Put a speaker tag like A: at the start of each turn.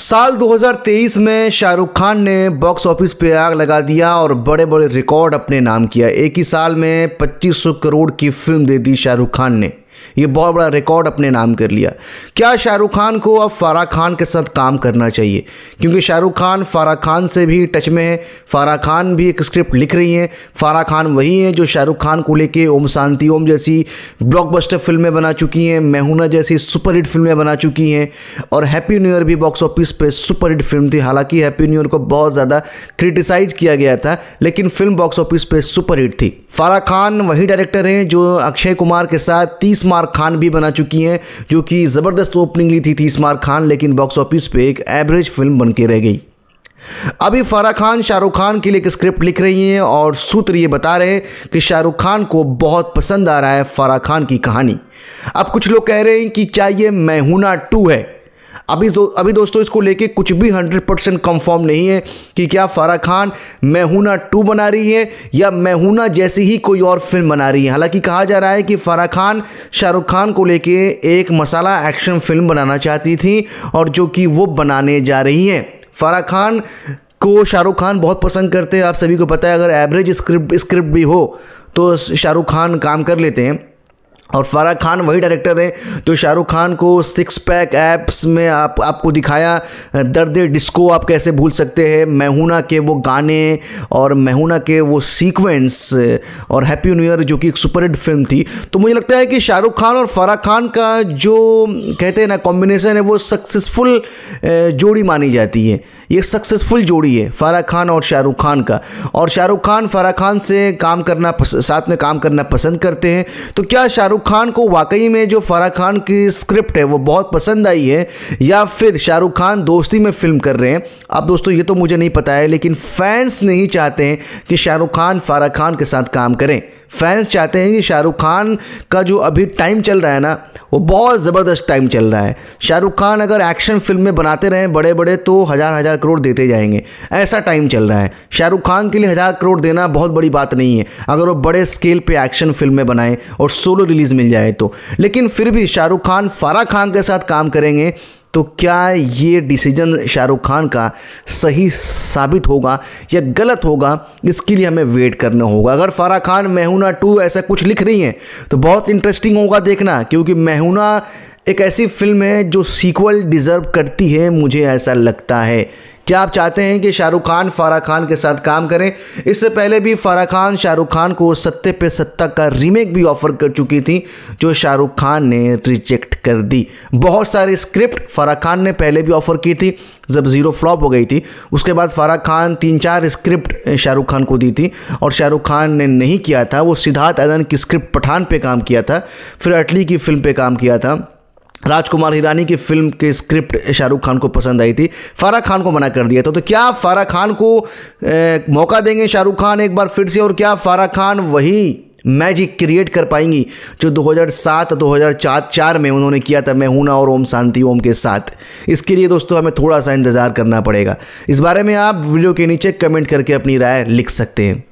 A: साल 2023 में शाहरुख खान ने बॉक्स ऑफिस पे आग लगा दिया और बड़े बड़े रिकॉर्ड अपने नाम किया एक ही साल में 2500 करोड़ की फिल्म दे दी शाहरुख खान ने ये बहुत बड़ा रिकॉर्ड अपने नाम कर लिया क्या शाहरुख खान को अब फारा खान के साथ काम करना चाहिए क्योंकि शाहरुख खान फारा खान से भी टच में है फारा खान भी एक स्क्रिप्ट लिख रही हैं फारा खान वही हैं जो शाहरुख खान को लेके ओम शांति ओम जैसी ब्लॉकबस्टर फिल्में बना चुकी हैं मेहूना जैसी सुपर हिट फिल्में बना चुकी हैं और हैप्पी न्यू ईयर भी बॉक्स ऑफिस पर सुपर हिट फिल्म थी हालांकि हैप्पी न्यू ईयर को बहुत ज़्यादा क्रिटिसाइज किया गया था लेकिन फिल्म बॉक्स ऑफिस पर सुपर हिट थी फारा खान वही डायरेक्टर हैं जो अक्षय कुमार के साथ तीस तीसमार खान भी बना चुकी हैं जो कि ज़बरदस्त ओपनिंग ली थी तीसमार खान लेकिन बॉक्स ऑफिस पे एक एवरेज फिल्म बन के रह गई अभी फारा खान शाहरुख खान के लिए एक स्क्रिप्ट लिख रही हैं और सूत्र ये बता रहे हैं कि शाहरुख खान को बहुत पसंद आ रहा है फारा खान की कहानी अब कुछ लोग कह रहे हैं कि क्या ये मैहूना टू है अभी दो, अभी दोस्तों इसको लेके कुछ भी हंड्रेड परसेंट कंफर्म नहीं है कि क्या फारा खान मैहूना टू बना रही है या मैहूना जैसी ही कोई और फिल्म बना रही है हालांकि कहा जा रहा है कि फारा खान शाहरुख खान को लेके एक मसाला एक्शन फिल्म बनाना चाहती थी और जो कि वो बनाने जा रही हैं फारा खान को शाहरुख खान बहुत पसंद करते हैं आप सभी को पता है अगर एवरेज स्क्रिप्ट स्क्रिप्ट भी हो तो शाहरुख खान काम कर लेते हैं और फराह खान वही डायरेक्टर हैं जो तो शाहरुख खान को सिक्स पैक ऐप्स में आप आपको दिखाया दर्द डिस्को आप कैसे भूल सकते हैं महूना के वो गाने और महूना के वो सीक्वेंस और हैप्पी न्यू ईयर जो कि एक सुपरहिट फिल्म थी तो मुझे लगता है कि शाहरुख खान और फराह खान का जो कहते हैं ना कॉम्बिनेसन है वो सक्सेसफुल जोड़ी मानी जाती है ये सक्सेसफुल जोड़ी है फराह खान और शाहरुख खान का और शाहरुख खान फराह खान से काम करना साथ में काम करना पसंद करते हैं तो क्या शाहरुख शाहरुख खान को वाकई में जो फराह खान की स्क्रिप्ट है वो बहुत पसंद आई है या फिर शाहरुख खान दोस्ती में फिल्म कर रहे हैं अब दोस्तों ये तो मुझे नहीं पता है लेकिन फैंस नहीं चाहते हैं कि शाहरुख खान फराह खान के साथ काम करें फैंस चाहते हैं कि शाहरुख खान का जो अभी टाइम चल रहा है ना वो बहुत ज़बरदस्त टाइम चल रहा है शाहरुख खान अगर एक्शन फिल्में बनाते रहें बड़े बड़े तो हज़ार हज़ार करोड़ देते जाएंगे ऐसा टाइम चल रहा है शाहरुख खान के लिए हज़ार करोड़ देना बहुत बड़ी बात नहीं है अगर वो बड़े स्केल पर एक्शन फिल्में बनाएँ और सोलो रिलीज़ मिल जाए तो लेकिन फिर भी शाहरुख खान फारा खान के साथ काम करेंगे तो क्या ये डिसीजन शाहरुख खान का सही साबित होगा या गलत होगा इसके लिए हमें वेट करना होगा अगर फारा खान मेहूना टू ऐसा कुछ लिख रही हैं तो बहुत इंटरेस्टिंग होगा देखना क्योंकि मेहूना एक ऐसी फिल्म है जो सीक्वल डिज़र्व करती है मुझे ऐसा लगता है क्या आप चाहते हैं कि शाहरुख खान फारा खान के साथ काम करें इससे पहले भी फारा खान शाहरुख खान को सत्ते पे सत्ता का रीमेक भी ऑफर कर चुकी थी जो शाहरुख खान ने रिजेक्ट कर दी बहुत सारी स्क्रिप्ट फारा खान ने पहले भी ऑफर की थी जब ज़ीरो फ्लॉप हो गई थी उसके बाद फारा खान तीन चार स्क्रिप्ट शाहरुख खान को दी थी और शाहरुख खान ने नहीं किया था वो सिद्धार्थ अदन की स्क्रिप्ट पठान पर काम किया था फिर अटली की फिल्म पर काम किया था राजकुमार हिरानी की फिल्म के स्क्रिप्ट शाहरुख खान को पसंद आई थी फारा खान को मना कर दिया था तो क्या फारा खान को ए, मौका देंगे शाहरुख खान एक बार फिर से और क्या फारा खान वही मैजिक क्रिएट कर पाएंगी जो 2007 2004 में उन्होंने किया था मैं हूं ना और ओम शांति ओम के साथ इसके लिए दोस्तों हमें थोड़ा सा इंतज़ार करना पड़ेगा इस बारे में आप वीडियो के नीचे कमेंट करके अपनी राय लिख सकते हैं